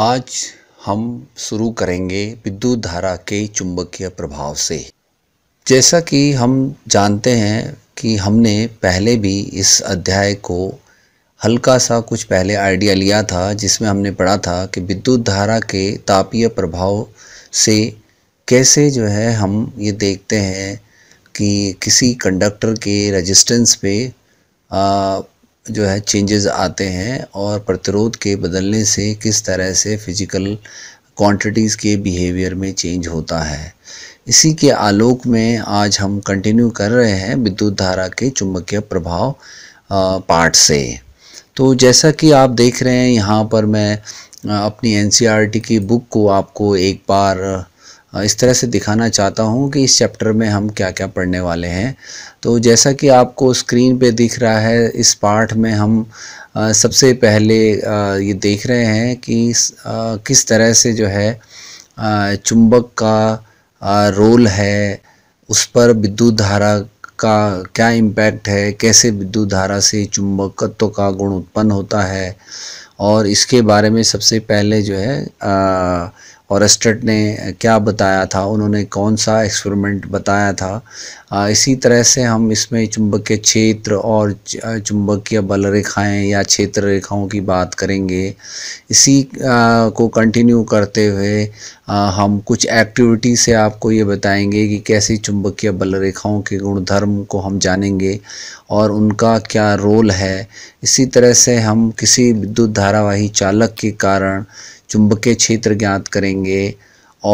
आज हम शुरू करेंगे विद्युत धारा के चुंबकीय प्रभाव से जैसा कि हम जानते हैं कि हमने पहले भी इस अध्याय को हल्का सा कुछ पहले आइडिया लिया था जिसमें हमने पढ़ा था कि विद्युत धारा के तापीय प्रभाव से कैसे जो है हम ये देखते हैं कि किसी कंडक्टर के रेजिस्टेंस पे आ, जो है चेंजेस आते हैं और प्रतिरोध के बदलने से किस तरह से फिजिकल क्वांटिटीज़ के बिहेवियर में चेंज होता है इसी के आलोक में आज हम कंटिन्यू कर रहे हैं विद्युत धारा के चुंबकीय प्रभाव पार्ट से तो जैसा कि आप देख रहे हैं यहाँ पर मैं अपनी एन e की बुक को आपको एक बार इस तरह से दिखाना चाहता हूँ कि इस चैप्टर में हम क्या क्या पढ़ने वाले हैं तो जैसा कि आपको स्क्रीन पे दिख रहा है इस पाठ में हम सबसे पहले ये देख रहे हैं कि किस तरह से जो है चुंबक का रोल है उस पर विद्युत धारा का क्या इम्पैक्ट है कैसे विद्युत धारा से चुंबकत्व का गुण उत्पन्न होता है और इसके बारे में सबसे पहले जो है और एस्टेट ने क्या बताया था उन्होंने कौन सा एक्सपेरिमेंट बताया था इसी तरह से हम इसमें चुंबकीय क्षेत्र और चुंबकीय बल रेखाएँ या क्षेत्र रेखाओं की बात करेंगे इसी को कंटिन्यू करते हुए हम कुछ एक्टिविटी से आपको ये बताएंगे कि कैसे चुंबकीय बल रेखाओं के गुणधर्म को हम जानेंगे और उनका क्या रोल है इसी तरह से हम किसी विद्युत धारावाही चालक के कारण चुंबकीय क्षेत्र ज्ञात करेंगे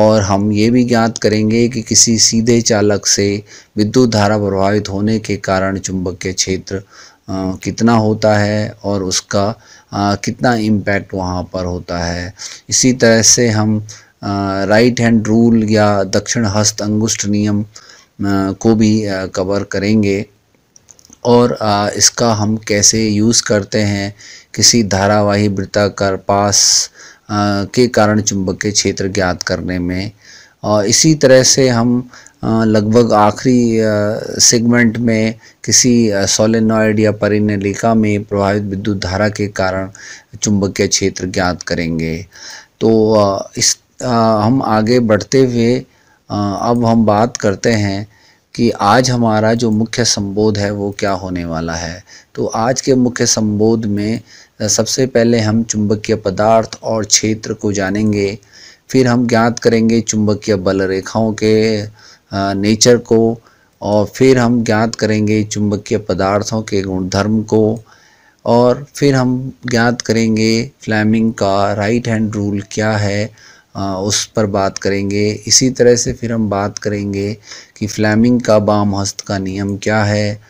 और हम ये भी ज्ञात करेंगे कि किसी सीधे चालक से विद्युत धारा प्रभावित होने के कारण चुंबकीय क्षेत्र कितना होता है और उसका कितना इम्पैक्ट वहाँ पर होता है इसी तरह से हम राइट हैंड रूल या दक्षिण हस्त अंगुष्ठ नियम को भी कवर करेंगे और इसका हम कैसे यूज़ करते हैं किसी धारावाही वृत्ताकार पास के कारण के क्षेत्र ज्ञात करने में और इसी तरह से हम लगभग आखिरी सेगमेंट में किसी सोलेनॉइड या परिनलिका में प्रभावित विद्युत धारा के कारण चुंबकीय क्षेत्र ज्ञात करेंगे तो इस हम आगे बढ़ते हुए अब हम बात करते हैं कि आज हमारा जो मुख्य संबोध है वो क्या होने वाला है तो आज के मुख्य संबोध में सबसे पहले हम चुंबकीय पदार्थ और क्षेत्र को जानेंगे फिर हम ज्ञात करेंगे चुंबकीय बल रेखाओं के नेचर को और फिर हम ज्ञात करेंगे चुंबकीय पदार्थों के गुणधर्म को और फिर हम ज्ञात करेंगे फ्लैमिंग का राइट हैंड रूल क्या है उस पर बात करेंगे इसी तरह से फिर हम बात करेंगे कि फ्लैमिंग का बाम हस्त का नियम क्या है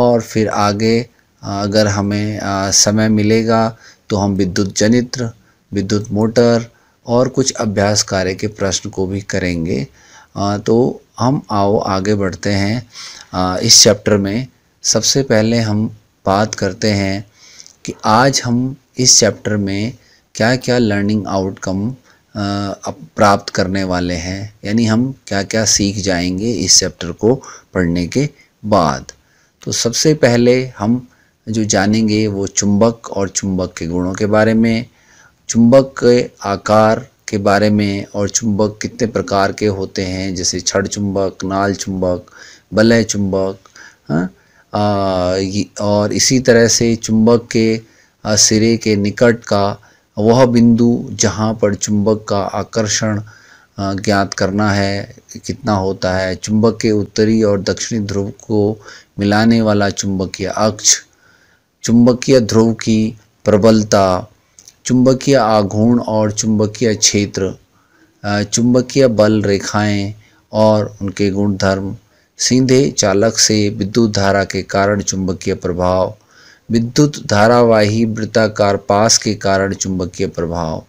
और फिर आगे अगर हमें समय मिलेगा तो हम विद्युत जनित्र विद्युत मोटर और कुछ अभ्यास कार्य के प्रश्न को भी करेंगे तो हम आओ आगे बढ़ते हैं इस चैप्टर में सबसे पहले हम बात करते हैं कि आज हम इस चैप्टर में क्या क्या लर्निंग आउटकम प्राप्त करने वाले हैं यानी हम क्या क्या सीख जाएंगे इस चैप्टर को पढ़ने के बाद तो सबसे पहले हम जो जानेंगे वो चुंबक और चुंबक के गुणों के बारे में चुंबक के आकार के बारे में और चुंबक कितने प्रकार के होते हैं जैसे छड़ चुंबक नाल चुंबक बलय चुंबक हाँ, और इसी तरह से चुंबक के सिरे के निकट का वह बिंदु जहाँ पर चुंबक का आकर्षण ज्ञात करना है कितना होता है चुंबक के उत्तरी और दक्षिणी ध्रुव को मिलाने वाला चुंबकीय अक्ष चुंबकीय ध्रुव की प्रबलता चुंबकीय आघूर्ण और चुंबकीय क्षेत्र चुंबकीय बल रेखाएं और उनके गुणधर्म सीधे चालक से विद्युत धारा के कारण चुंबकीय प्रभाव विद्युत धारावाही वृत्ताकार पास के कारण चुंबकीय प्रभाव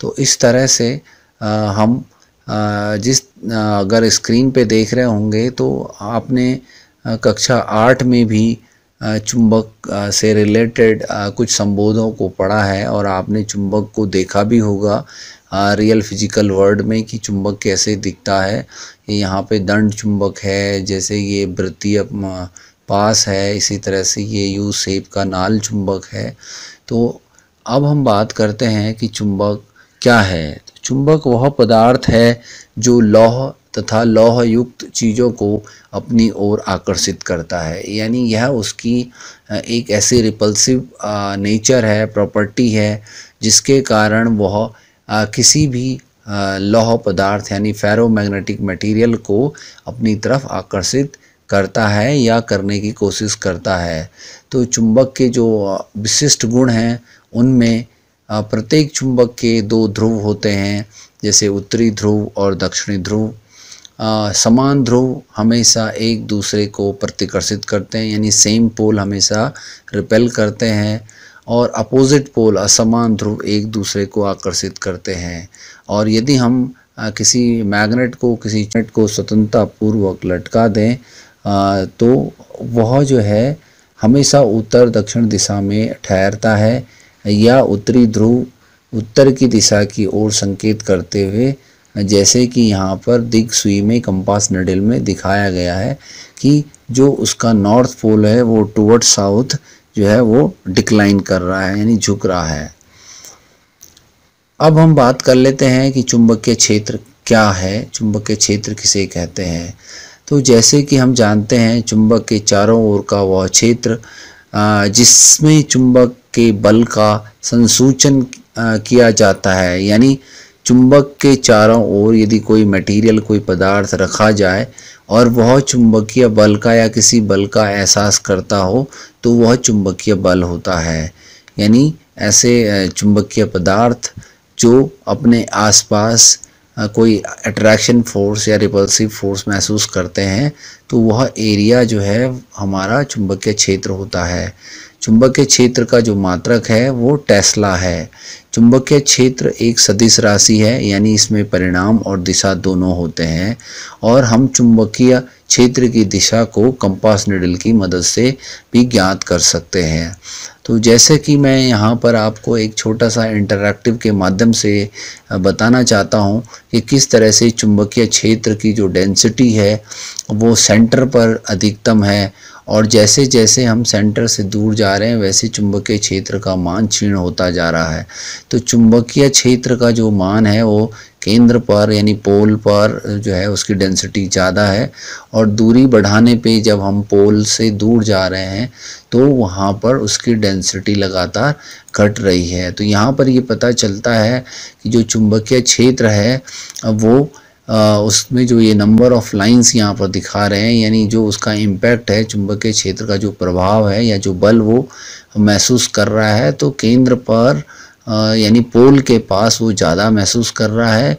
तो इस तरह से आ, हम आ, जिस आ, अगर स्क्रीन पे देख रहे होंगे तो आपने कक्षा आठ में भी चुंबक से रिलेटेड कुछ संबोधों को पढ़ा है और आपने चुंबक को देखा भी होगा रियल फिजिकल वर्ल्ड में कि चुंबक कैसे दिखता है यहाँ पे दंड चुंबक है जैसे ये वृत्तीय पास है इसी तरह से ये यू सेप का नाल चुंबक है तो अब हम बात करते हैं कि चुंबक क्या है तो चुंबक वह पदार्थ है जो लौह तथा लौह युक्त चीज़ों को अपनी ओर आकर्षित करता है यानी यह उसकी एक ऐसी रिपल्सिव नेचर है प्रॉपर्टी है जिसके कारण वह किसी भी लौह पदार्थ यानी फेरोमैग्नेटिक मटेरियल को अपनी तरफ आकर्षित करता है या करने की कोशिश करता है तो चुंबक के जो विशिष्ट गुण हैं उनमें प्रत्येक चुंबक के दो ध्रुव होते हैं जैसे उत्तरी ध्रुव और दक्षिणी ध्रुव समान ध्रुव हमेशा एक दूसरे को प्रतिकर्षित करते हैं यानी सेम पोल हमेशा रिपेल करते हैं और अपोजिट पोल असमान ध्रुव एक दूसरे को आकर्षित करते हैं और यदि हम किसी मैग्नेट को किसी चट को स्वतंत्रतापूर्वक लटका दें तो वह जो है हमेशा उत्तर दक्षिण दिशा में ठहरता है या उत्तरी ध्रुव उत्तर की दिशा की ओर संकेत करते हुए जैसे कि यहाँ पर दिग सुई में कंपास नडल में दिखाया गया है कि जो उसका नॉर्थ पोल है वो टूवर्ड साउथ जो है वो डिक्लाइन कर रहा है यानी झुक रहा है अब हम बात कर लेते हैं कि चुंबकीय क्षेत्र क्या है चुंबकीय क्षेत्र किसे कहते हैं तो जैसे कि हम जानते हैं चुंबक के चारों ओर का वह क्षेत्र जिसमें चुंबक के बल का संसूचन किया जाता है यानी चुंबक के चारों ओर यदि कोई मटेरियल कोई पदार्थ रखा जाए और वह चुंबकीय बल का या किसी बल का एहसास करता हो तो वह चुंबकीय बल होता है यानी ऐसे चुंबकीय पदार्थ जो अपने आसपास कोई अट्रैक्शन फोर्स या रिपल्सिव फोर्स महसूस करते हैं तो वह एरिया जो है हमारा चुंबकीय क्षेत्र होता है चुंबकीय क्षेत्र का जो मात्रक है वो टेस्ला है चुंबकीय क्षेत्र एक सदिश राशि है यानी इसमें परिणाम और दिशा दोनों होते हैं और हम चुंबकीय क्षेत्र की दिशा को कंपास निडल की मदद से भी ज्ञात कर सकते हैं तो जैसे कि मैं यहाँ पर आपको एक छोटा सा इंटरैक्टिव के माध्यम से बताना चाहता हूँ कि किस तरह से चुंबकीय क्षेत्र की जो डेंसिटी है वो सेंटर पर अधिकतम है और जैसे जैसे हम सेंटर से दूर जा रहे हैं वैसे चुंबकीय क्षेत्र का मान क्षीण होता जा रहा है तो चुंबकीय क्षेत्र का जो मान है वो केंद्र पर यानी पोल पर जो है उसकी डेंसिटी ज़्यादा है और दूरी बढ़ाने पे जब हम पोल से दूर जा रहे हैं तो वहाँ पर उसकी डेंसिटी लगातार घट रही है तो यहाँ पर ये पता चलता है कि जो चुंबकीय क्षेत्र है वो उसमें जो ये नंबर ऑफ़ लाइंस यहाँ पर दिखा रहे हैं यानी जो उसका इम्पैक्ट है चुंबकीय क्षेत्र का जो प्रभाव है या जो बल वो महसूस कर रहा है तो केंद्र पर यानी पोल के पास वो ज़्यादा महसूस कर रहा है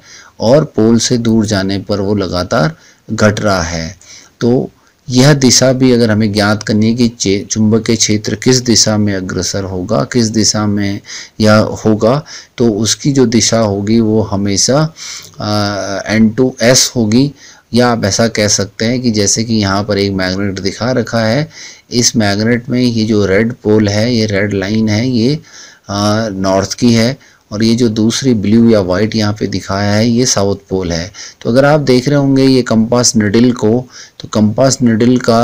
और पोल से दूर जाने पर वो लगातार घट रहा है तो यह दिशा भी अगर हमें ज्ञात करनी है कि चुंबकीय क्षेत्र किस दिशा में अग्रसर होगा किस दिशा में यह होगा तो उसकी जो दिशा होगी वो हमेशा एन टू एस होगी या आप ऐसा कह सकते हैं कि जैसे कि यहाँ पर एक मैग्नेट दिखा रखा है इस मैग्नेट में ये जो रेड पोल है ये रेड लाइन है ये नॉर्थ की है और ये जो दूसरी ब्लू या वाइट यहाँ पे दिखाया है ये साउथ पोल है तो अगर आप देख रहे होंगे ये कंपास निडिल को तो कंपास निडिल का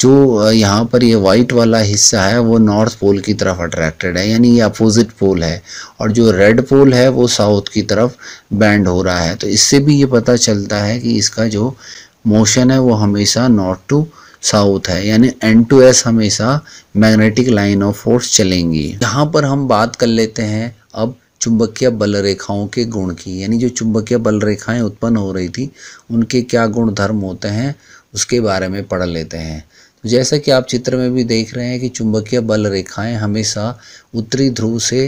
जो यहाँ पर ये वाइट वाला हिस्सा है वो नॉर्थ पोल की तरफ अट्रैक्टेड है यानी ये अपोजिट पोल है और जो रेड पोल है वो साउथ की तरफ बैंड हो रहा है तो इससे भी ये पता चलता है कि इसका जो मोशन है वो हमेशा नॉर्थ टू साउथ है यानी एन टू एस हमेशा मैग्नेटिक लाइन ऑफ फोर्स चलेंगी यहाँ पर हम बात कर लेते हैं अब चुंबकीय बल रेखाओं के गुण की यानी जो चुंबकीय बल रेखाएं उत्पन्न हो रही थी उनके क्या गुण धर्म होते हैं उसके बारे में पढ़ लेते हैं तो जैसा कि आप चित्र में भी देख रहे हैं कि चुंबकीय बल रेखाएं हमेशा उत्तरी ध्रुव से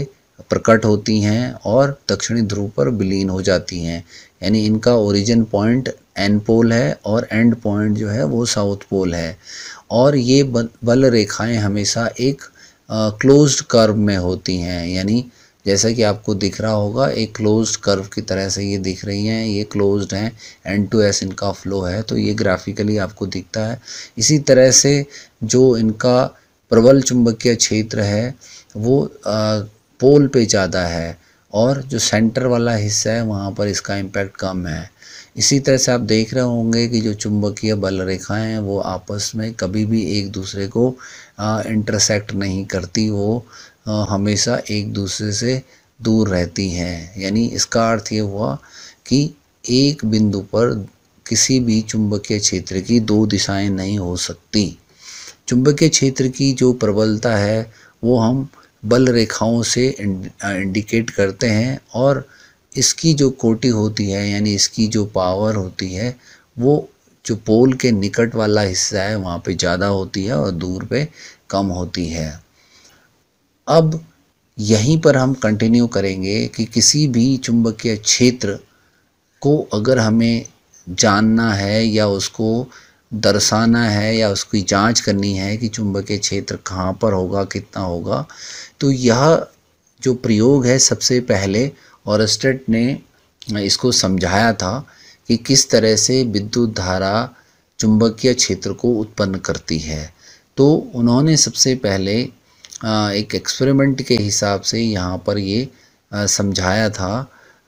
प्रकट होती हैं और दक्षिणी ध्रुव पर विलीन हो जाती हैं यानी इनका ओरिजिन पॉइंट एन पोल है और एंड पॉइंट जो है वो साउथ पोल है और ये बल रेखाएं हमेशा एक क्लोज्ड कर्व में होती हैं यानी जैसा कि आपको दिख रहा होगा एक क्लोज्ड कर्व की तरह से ये दिख रही हैं ये क्लोज्ड हैं एन टू एस इनका फ्लो है तो ये ग्राफिकली आपको दिखता है इसी तरह से जो इनका प्रबल चुंबकीय क्षेत्र है वो आ, पोल पे ज़्यादा है और जो सेंटर वाला हिस्सा है वहाँ पर इसका इम्पैक्ट कम है इसी तरह से आप देख रहे होंगे कि जो चुंबकीय बल रेखाएं हैं वो आपस में कभी भी एक दूसरे को इंटरसेक्ट नहीं करती वो हमेशा एक दूसरे से दूर रहती हैं यानी इसका अर्थ ये हुआ कि एक बिंदु पर किसी भी चुंबकीय क्षेत्र की दो दिशाएं नहीं हो सकती चुंबकीय क्षेत्र की जो प्रबलता है वो हम बल रेखाओं से इंडिकेट करते हैं और इसकी जो कोटि होती है यानी इसकी जो पावर होती है वो जो पोल के निकट वाला हिस्सा है वहाँ पे ज़्यादा होती है और दूर पे कम होती है अब यहीं पर हम कंटिन्यू करेंगे कि किसी भी चुंबकीय क्षेत्र को अगर हमें जानना है या उसको दर्शाना है या उसकी जांच करनी है कि चुंबकीय क्षेत्र कहाँ पर होगा कितना होगा तो यह जो प्रयोग है सबसे पहले ऑरस्टेट ने इसको समझाया था कि किस तरह से विद्युत धारा चुंबकीय क्षेत्र को उत्पन्न करती है तो उन्होंने सबसे पहले एक एक्सपेरिमेंट के हिसाब से यहाँ पर ये समझाया था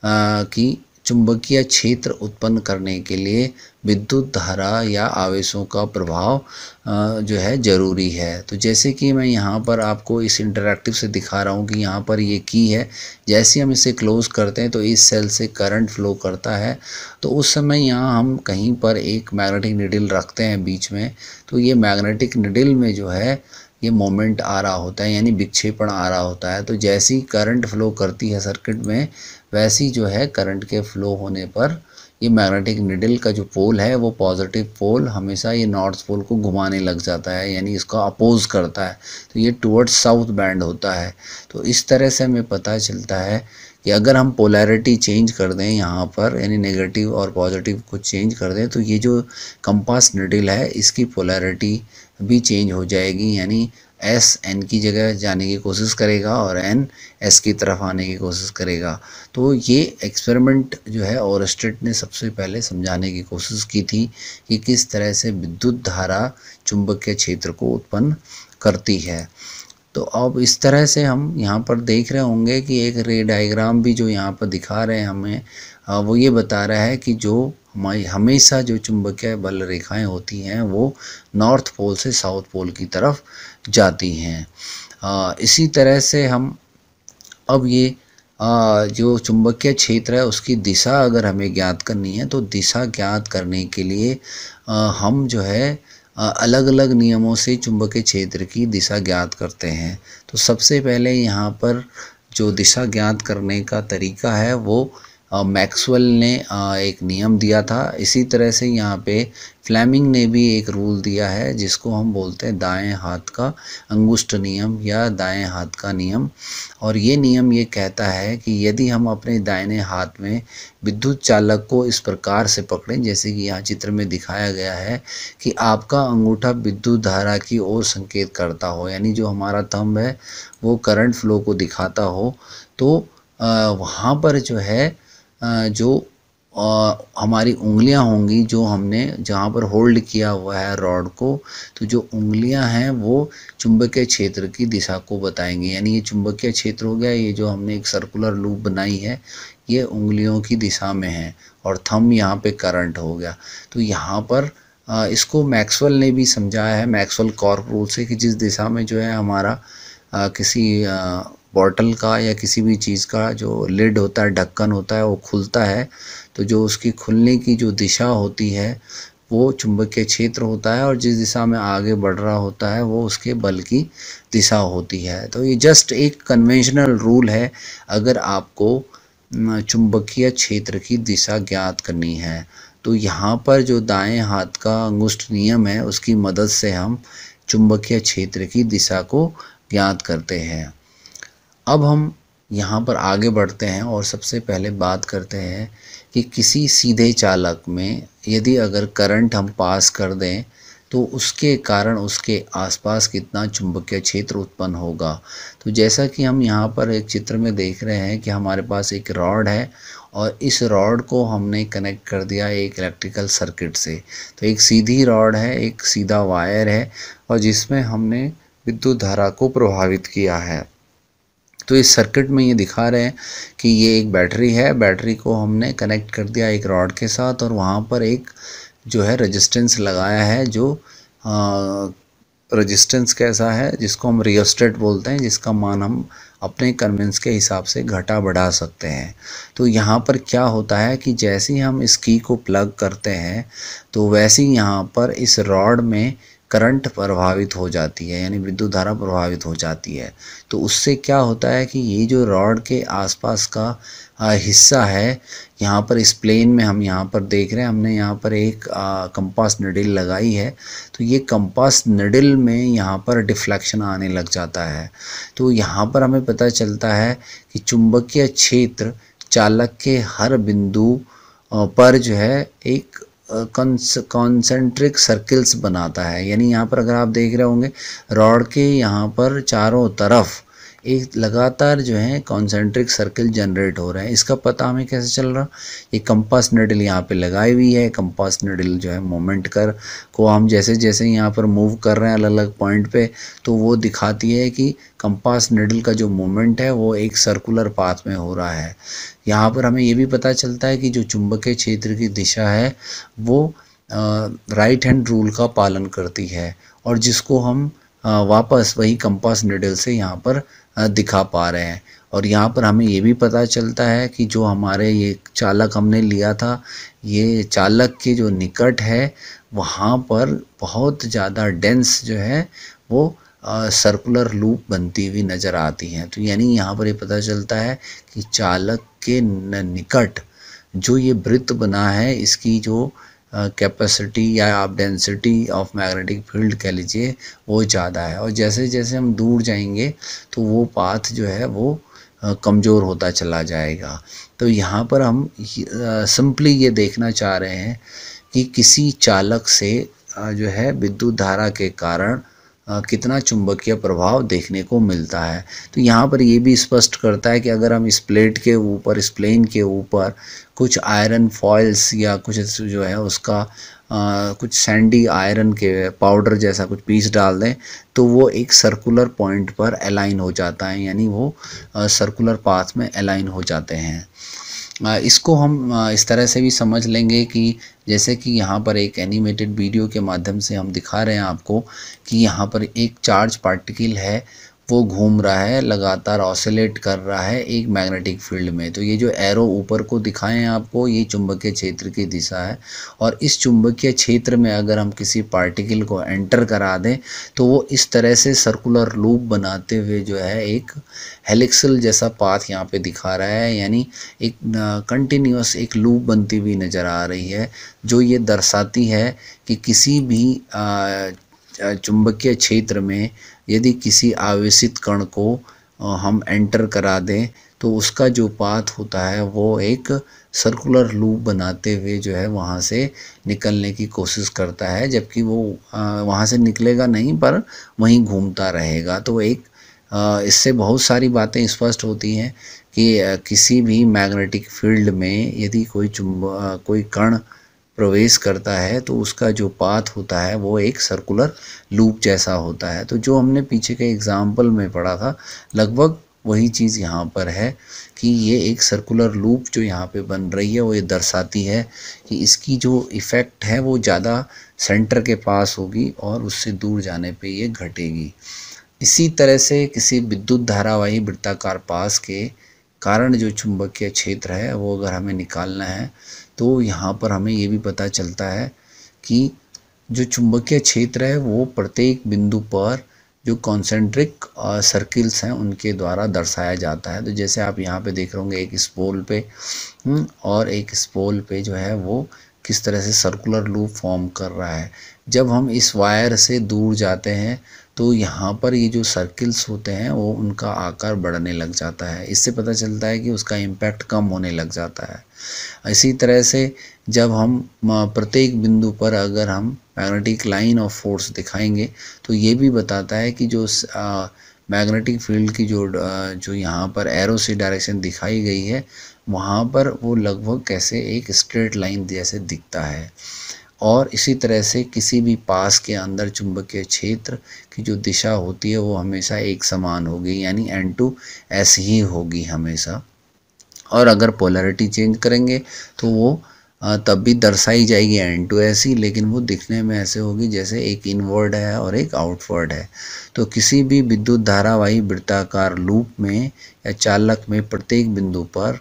कि चुंबकीय क्षेत्र उत्पन्न करने के लिए विद्युत धारा या आवेशों का प्रभाव जो है ज़रूरी है तो जैसे कि मैं यहाँ पर आपको इस इंटरैक्टिव से दिखा रहा हूँ कि यहाँ पर ये की है जैसे हम इसे क्लोज़ करते हैं तो इस सेल से करंट फ्लो करता है तो उस समय यहाँ हम कहीं पर एक मैग्नेटिक निडिल रखते हैं बीच में तो ये मैग्नेटिक निडिल में जो है ये मोमेंट आ रहा होता है यानी विक्षेपण आ रहा होता है तो जैसी करंट फ्लो करती है सर्किट में वैसी जो है करंट के फ्लो होने पर ये मैग्नेटिक निडल का जो पोल है वो पॉजिटिव पोल हमेशा ये नॉर्थ पोल को घुमाने लग जाता है यानी इसका अपोज करता है तो ये टुवर्ड्स साउथ बैंड होता है तो इस तरह से हमें पता चलता है कि अगर हम पोलैरिटी चेंज कर दें यहाँ पर यानी नेगेटिव और पॉजिटिव को चेंज कर दें तो ये जो कंपास निडल है इसकी पोलैरिटी भी चेंज हो जाएगी यानी एस एन की जगह जाने की कोशिश करेगा और एन एस की तरफ आने की कोशिश करेगा तो ये एक्सपेरिमेंट जो है और स्टेट ने सबसे पहले समझाने की कोशिश की थी कि किस तरह से विद्युत धारा के क्षेत्र को उत्पन्न करती है तो अब इस तरह से हम यहाँ पर देख रहे होंगे कि एक रे डायग्राम भी जो यहाँ पर दिखा रहे हैं हमें वो ये बता रहा है कि जो माई हमेशा जो चुंबकीय बल रेखाएं होती हैं वो नॉर्थ पोल से साउथ पोल की तरफ जाती हैं इसी तरह से हम अब ये आ, जो चुंबकीय क्षेत्र है उसकी दिशा अगर हमें ज्ञात करनी है तो दिशा ज्ञात करने के लिए आ, हम जो है आ, अलग अलग नियमों से चुंबकीय क्षेत्र की दिशा ज्ञात करते हैं तो सबसे पहले यहाँ पर जो दिशा ज्ञात करने का तरीका है वो मैक्सवेल ने एक नियम दिया था इसी तरह से यहाँ पे फ्लैमिंग ने भी एक रूल दिया है जिसको हम बोलते हैं दाएं हाथ का अंगुष्ठ नियम या दाएं हाथ का नियम और ये नियम ये कहता है कि यदि हम अपने दाहिने हाथ में विद्युत चालक को इस प्रकार से पकड़ें जैसे कि यहाँ चित्र में दिखाया गया है कि आपका अंगूठा विद्युत धारा की ओर संकेत करता हो यानी जो हमारा थम्ब है वो करंट फ्लो को दिखाता हो तो वहाँ पर जो है जो हमारी उंगलियां होंगी जो हमने जहाँ पर होल्ड किया हुआ है रॉड को तो जो उंगलियां हैं वो चुंबकीय क्षेत्र की दिशा को बताएंगी यानी ये चुंबकीय क्षेत्र हो गया ये जो हमने एक सर्कुलर लूप बनाई है ये उंगलियों की दिशा में है और थम यहाँ पे करंट हो गया तो यहाँ पर इसको मैक्सवेल ने भी समझाया है मैक्सवेल कॉर्प रूल से कि जिस दिशा में जो है हमारा किसी बॉटल का या किसी भी चीज़ का जो लिड होता है ढक्कन होता है वो खुलता है तो जो उसकी खुलने की जो दिशा होती है वो चुंबकीय क्षेत्र होता है और जिस दिशा में आगे बढ़ रहा होता है वो उसके बल की दिशा होती है तो ये जस्ट एक कन्वेंशनल रूल है अगर आपको चुंबकीय क्षेत्र की दिशा ज्ञात करनी है तो यहाँ पर जो दाएं हाथ का अंगुष्ट नियम है उसकी मदद से हम चुंबकीय क्षेत्र की दिशा को ज्ञात करते हैं अब हम यहाँ पर आगे बढ़ते हैं और सबसे पहले बात करते हैं कि किसी सीधे चालक में यदि अगर करंट हम पास कर दें तो उसके कारण उसके आसपास कितना चुंबकीय क्षेत्र उत्पन्न होगा तो जैसा कि हम यहाँ पर एक चित्र में देख रहे हैं कि हमारे पास एक रॉड है और इस रॉड को हमने कनेक्ट कर दिया एक इलेक्ट्रिकल सर्किट से तो एक सीधी रॉड है एक सीधा वायर है और जिसमें हमने विद्युत धारा को प्रभावित किया है तो इस सर्किट में ये दिखा रहे हैं कि ये एक बैटरी है बैटरी को हमने कनेक्ट कर दिया एक रॉड के साथ और वहाँ पर एक जो है रजिस्टेंस लगाया है जो रजिस्टेंस कैसा है जिसको हम रियोस्टेट बोलते हैं जिसका मान हम अपने कन्विंस के हिसाब से घटा बढ़ा सकते हैं तो यहाँ पर क्या होता है कि जैसे ही हम इस की को प्लग करते हैं तो वैसे ही यहाँ पर इस रॉड में करंट प्रभावित हो जाती है यानी विद्युत धारा प्रभावित हो जाती है तो उससे क्या होता है कि ये जो रॉड के आसपास का हिस्सा है यहाँ पर इस प्लेन में हम यहाँ पर देख रहे हैं हमने यहाँ पर एक कंपास नडिल लगाई है तो ये कंपास नडिल में यहाँ पर डिफ्लेक्शन आने लग जाता है तो यहाँ पर हमें पता चलता है कि चुंबकीय क्षेत्र चालक के हर बिंदु पर जो है एक कॉन्सेंट्रिक सर्किल्स बनाता है यानी यहाँ पर अगर आप देख रहे होंगे रॉड के यहाँ पर चारों तरफ एक लगातार जो है कॉन्सेंट्रिक सर्कल जनरेट हो रहा है इसका पता हमें कैसे चल रहा ये कंपास नडल यहाँ पे लगाई हुई है कंपास नडल जो है मोमेंट कर को हम जैसे जैसे यहाँ पर मूव कर रहे हैं अलग अलग पॉइंट पे तो वो दिखाती है कि कंपास नडल का जो मोमेंट है वो एक सर्कुलर पाथ में हो रहा है यहाँ पर हमें ये भी पता चलता है कि जो चुंबकीय क्षेत्र की दिशा है वो राइट हैंड रूल का पालन करती है और जिसको हम वापस वही कंपास निडल से यहाँ पर दिखा पा रहे हैं और यहाँ पर हमें ये भी पता चलता है कि जो हमारे ये चालक हमने लिया था ये चालक के जो निकट है वहाँ पर बहुत ज़्यादा डेंस जो है वो सर्कुलर लूप बनती हुई नज़र आती हैं तो यानी यहाँ पर ये पता चलता है कि चालक के निकट जो ये वृत्त बना है इसकी जो कैपेसिटी या आप डेंसिटी ऑफ मैग्नेटिक फील्ड कह लीजिए वो ज़्यादा है और जैसे जैसे हम दूर जाएंगे तो वो पाथ जो है वो कमज़ोर होता चला जाएगा तो यहाँ पर हम सिंपली ये देखना चाह रहे हैं कि किसी चालक से जो है विद्युत धारा के कारण कितना चुंबकीय प्रभाव देखने को मिलता है तो यहाँ पर ये भी स्पष्ट करता है कि अगर हम इस प्लेट के ऊपर इस प्लेन के ऊपर कुछ आयरन फॉयल्स या कुछ जो है उसका आ, कुछ सैंडी आयरन के पाउडर जैसा कुछ पीस डाल दें तो वो एक सर्कुलर पॉइंट पर अलाइन हो जाता है यानी वो सर्कुलर पाथ में अलाइन हो जाते हैं इसको हम इस तरह से भी समझ लेंगे कि जैसे कि यहाँ पर एक एनिमेटेड वीडियो के माध्यम से हम दिखा रहे हैं आपको कि यहाँ पर एक चार्ज पार्टिकल है वो घूम रहा है लगातार ऑसिलेट कर रहा है एक मैग्नेटिक फील्ड में तो ये जो एरो ऊपर को दिखाएं आपको ये चुंबकीय क्षेत्र की दिशा है और इस चुंबकीय क्षेत्र में अगर हम किसी पार्टिकल को एंटर करा दें तो वो इस तरह से सर्कुलर लूप बनाते हुए जो है एक हेलिक्सल जैसा पाथ यहाँ पे दिखा रहा है यानी एक कंटिन्यूस एक लूप बनती हुई नज़र आ रही है जो ये दर्शाती है कि किसी भी चुंबकीय क्षेत्र में यदि किसी आवेशित कण को हम एंटर करा दें तो उसका जो पाथ होता है वो एक सर्कुलर लूप बनाते हुए जो है वहाँ से निकलने की कोशिश करता है जबकि वो वहाँ से निकलेगा नहीं पर वहीं घूमता रहेगा तो एक इससे बहुत सारी बातें स्पष्ट होती हैं कि किसी भी मैग्नेटिक फील्ड में यदि कोई चुंब कोई कण प्रवेश करता है तो उसका जो पाथ होता है वो एक सर्कुलर लूप जैसा होता है तो जो हमने पीछे के एग्ज़ाम्पल में पढ़ा था लगभग वही चीज़ यहाँ पर है कि ये एक सर्कुलर लूप जो यहाँ पे बन रही है वो ये दर्शाती है कि इसकी जो इफ़ेक्ट है वो ज़्यादा सेंटर के पास होगी और उससे दूर जाने पे ये घटेगी इसी तरह से किसी विद्युत धारावाही वृत्ताकार पास के कारण जो चुंबकीय क्षेत्र है वो अगर हमें निकालना है तो यहाँ पर हमें ये भी पता चलता है कि जो चुंबकीय क्षेत्र है वो प्रत्येक बिंदु पर जो कॉन्सेंट्रिक सर्किल्स हैं उनके द्वारा दर्शाया जाता है तो जैसे आप यहाँ पे देख रहे होंगे एक स्पोल पे हम्म, और एक स्पोल पे जो है वो किस तरह से सर्कुलर लूप फॉर्म कर रहा है जब हम इस वायर से दूर जाते हैं तो यहाँ पर ये जो सर्किल्स होते हैं वो उनका आकार बढ़ने लग जाता है इससे पता चलता है कि उसका इम्पैक्ट कम होने लग जाता है इसी तरह से जब हम प्रत्येक बिंदु पर अगर हम मैग्नेटिक लाइन ऑफ फोर्स दिखाएंगे तो ये भी बताता है कि जो मैग्नेटिक फील्ड की जो जो यहाँ पर एरो से डायरेक्शन दिखाई गई है वहाँ पर वो लगभग कैसे एक स्ट्रेट लाइन जैसे दिखता है और इसी तरह से किसी भी पास के अंदर चुंबकीय क्षेत्र की जो दिशा होती है वो हमेशा एक समान होगी यानी एन टू ऐसी ही होगी हमेशा और अगर पोलरिटी चेंज करेंगे तो वो तब भी दर्शाई जाएगी एन टू ऐसी लेकिन वो दिखने में ऐसे होगी जैसे एक इनवर्ड है और एक आउटवर्ड है तो किसी भी विद्युत धारावाही वृत्ताकार लूप में या चालक में प्रत्येक बिंदु पर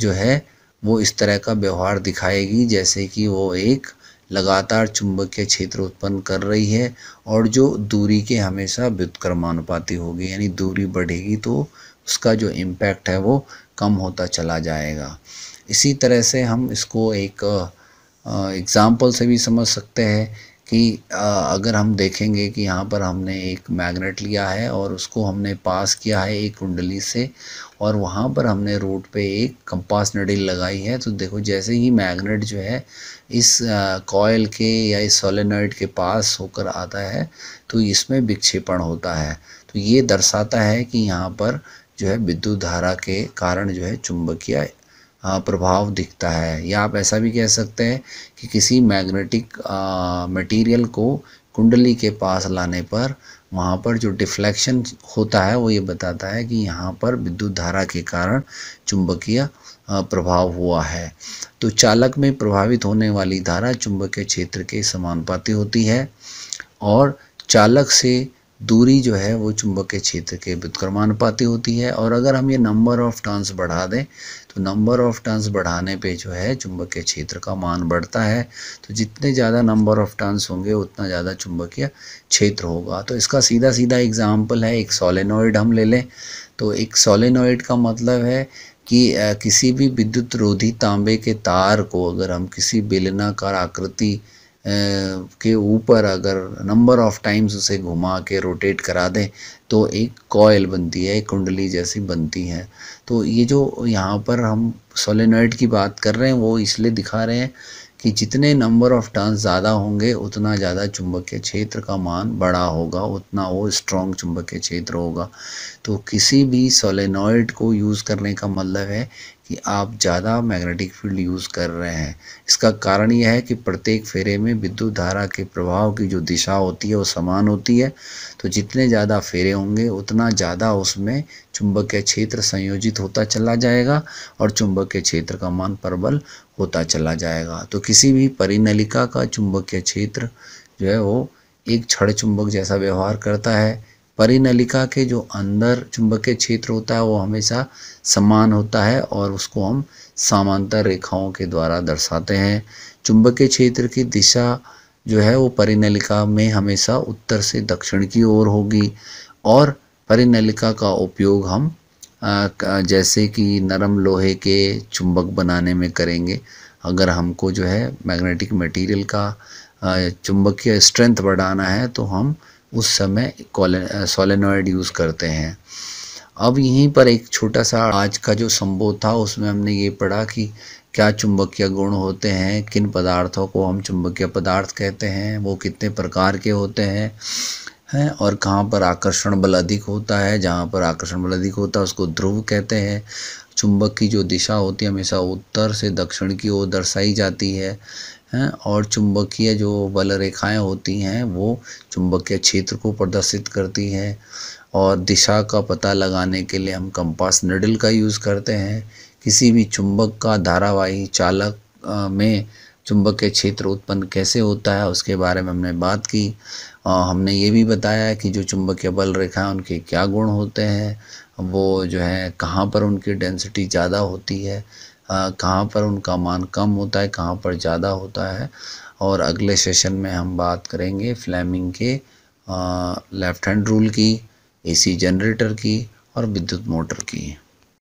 जो है वो इस तरह का व्यवहार दिखाएगी जैसे कि वो एक लगातार चुंबकीय क्षेत्र उत्पन्न कर रही है और जो दूरी के हमेशा व्युतक्रमानुपाती होगी यानी दूरी बढ़ेगी तो उसका जो इम्पैक्ट है वो कम होता चला जाएगा इसी तरह से हम इसको एक एग्ज़ाम्पल से भी समझ सकते हैं कि अगर हम देखेंगे कि यहाँ पर हमने एक मैग्नेट लिया है और उसको हमने पास किया है एक कुंडली से और वहाँ पर हमने रोड पे एक कंपास नडिल लगाई है तो देखो जैसे ही मैग्नेट जो है इस कॉयल के या इस सोलेनाइड के पास होकर आता है तो इसमें विक्षेपण होता है तो ये दर्शाता है कि यहाँ पर जो है विद्युत धारा के कारण जो है चुंबकीय प्रभाव दिखता है या आप ऐसा भी कह सकते हैं कि किसी मैग्नेटिक मटेरियल को कुंडली के पास लाने पर वहाँ पर जो डिफ्लेक्शन होता है वो ये बताता है कि यहाँ पर विद्युत धारा के कारण चुंबकीय प्रभाव हुआ है तो चालक में प्रभावित होने वाली धारा चुंबकीय क्षेत्र के समानुपाती होती है और चालक से दूरी जो है वो के क्षेत्र के व्युत्क्रमानुपाती होती है और अगर हम ये नंबर ऑफ टर्न्स बढ़ा दें तो नंबर ऑफ टर्न्स बढ़ाने पे जो है के क्षेत्र का मान बढ़ता है तो जितने ज़्यादा नंबर ऑफ टर्न्स होंगे उतना ज़्यादा चुंबकीय क्षेत्र होगा तो इसका सीधा सीधा एग्जाम्पल है एक सोलेनोइड हम ले लें तो एक सोलेनोइड का मतलब है कि किसी भी विद्युत रोधी तांबे के तार को अगर हम किसी बेलनाकार आकृति के ऊपर अगर नंबर ऑफ टाइम्स उसे घुमा के रोटेट करा दें तो एक कॉयल बनती है एक कुंडली जैसी बनती है तो ये जो यहाँ पर हम सोलेनॉइड की बात कर रहे हैं वो इसलिए दिखा रहे हैं कि जितने नंबर ऑफ टर्न्स ज़्यादा होंगे उतना ज़्यादा चुंबकीय क्षेत्र का मान बड़ा होगा उतना वो स्ट्रॉन्ग चुंबकीय क्षेत्र होगा तो किसी भी सोलेनॉइड को यूज़ करने का मतलब है कि आप ज़्यादा मैग्नेटिक फील्ड यूज़ कर रहे हैं इसका कारण यह है कि प्रत्येक फेरे में विद्युत धारा के प्रभाव की जो दिशा होती है वो समान होती है तो जितने ज़्यादा फेरे होंगे उतना ज़्यादा उसमें चुंबकीय क्षेत्र संयोजित होता चला जाएगा और चुंबकीय क्षेत्र का मान प्रबल होता चला जाएगा तो किसी भी परिनलिका का चुंबकीय क्षेत्र जो है वो एक छड़ चुंबक जैसा व्यवहार करता है परिनलिका के जो अंदर चुंबकीय क्षेत्र होता है वो हमेशा समान होता है और उसको हम समांतर रेखाओं के द्वारा दर्शाते हैं चुंबकीय क्षेत्र की दिशा जो है वो परिनलिका में हमेशा उत्तर से दक्षिण की ओर होगी और परिनलिका का उपयोग हम जैसे कि नरम लोहे के चुंबक बनाने में करेंगे अगर हमको जो है मैग्नेटिक मटेरियल का चुंबकीय स्ट्रेंथ बढ़ाना है तो हम उस समय सोलेनॉइड यूज़ करते हैं अब यहीं पर एक छोटा सा आज का जो संभव था उसमें हमने ये पढ़ा कि क्या चुंबकीय गुण होते हैं किन पदार्थों को हम चुंबकीय पदार्थ कहते हैं वो कितने प्रकार के होते हैं हैं और कहाँ पर आकर्षण बल अधिक होता है जहाँ पर आकर्षण बल अधिक होता है उसको ध्रुव कहते हैं चुंबक की जो दिशा होती है हमेशा उत्तर से दक्षिण की ओर दर्शाई जाती है हैं और चुंबकीय जो बल रेखाएं होती हैं वो चुंबकीय क्षेत्र को प्रदर्शित करती हैं और दिशा का पता लगाने के लिए हम कंपास नडल का यूज़ करते हैं किसी भी चुंबक का धारावाही चालक में चुंबक के क्षेत्र उत्पन्न कैसे होता है उसके बारे में हमने बात की और हमने ये भी बताया कि जो चुंबकीय बल रेखा है उनके क्या गुण होते हैं वो जो है कहाँ पर उनकी डेंसिटी ज़्यादा होती है कहाँ पर उनका मान कम होता है कहाँ पर ज़्यादा होता है और अगले सेशन में हम बात करेंगे फ्लैमिंग के लेफ़्ट हैंड रूल की एसी जनरेटर की और विद्युत मोटर की